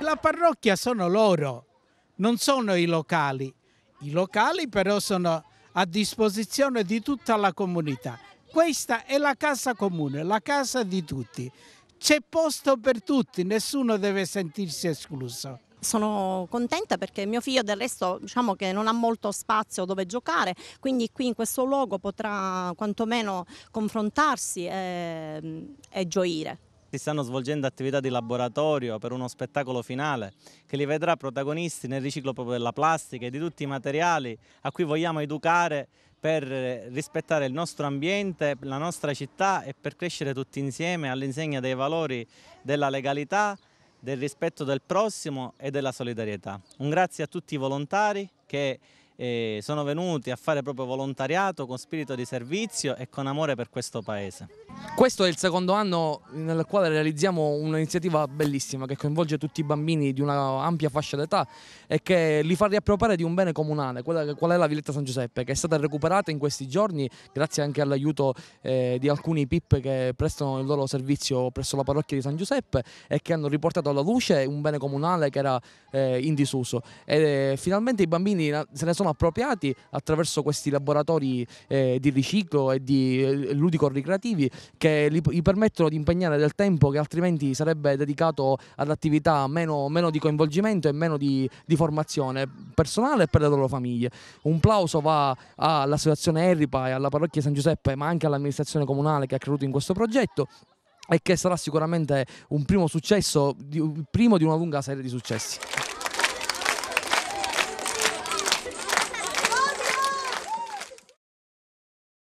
La parrocchia sono loro, non sono i locali. I locali però sono a disposizione di tutta la comunità. Questa è la casa comune, la casa di tutti. C'è posto per tutti, nessuno deve sentirsi escluso sono contenta perché mio figlio del resto diciamo che non ha molto spazio dove giocare, quindi qui in questo luogo potrà quantomeno confrontarsi e, e gioire. Si stanno svolgendo attività di laboratorio per uno spettacolo finale che li vedrà protagonisti nel riciclo proprio della plastica e di tutti i materiali a cui vogliamo educare per rispettare il nostro ambiente, la nostra città e per crescere tutti insieme all'insegna dei valori della legalità, del rispetto del prossimo e della solidarietà. Un grazie a tutti i volontari che eh, sono venuti a fare proprio volontariato con spirito di servizio e con amore per questo paese. Questo è il secondo anno nel quale realizziamo un'iniziativa bellissima che coinvolge tutti i bambini di una ampia fascia d'età e che li fa riappropriare di un bene comunale, quella, qual è la Villetta San Giuseppe, che è stata recuperata in questi giorni grazie anche all'aiuto eh, di alcuni PIP che prestano il loro servizio presso la parrocchia di San Giuseppe e che hanno riportato alla luce un bene comunale che era eh, in disuso. E, eh, finalmente i bambini se ne sono sono appropriati attraverso questi laboratori eh, di riciclo e di eh, ludico-ricreativi che li, gli permettono di impegnare del tempo che altrimenti sarebbe dedicato ad attività meno, meno di coinvolgimento e meno di, di, formazione personale e per le loro famiglie. Un plauso va all'associazione Erripa e alla parrocchia San Giuseppe ma anche all'amministrazione comunale che ha creduto in questo progetto e che sarà sicuramente un primo successo, il primo di una lunga serie di successi.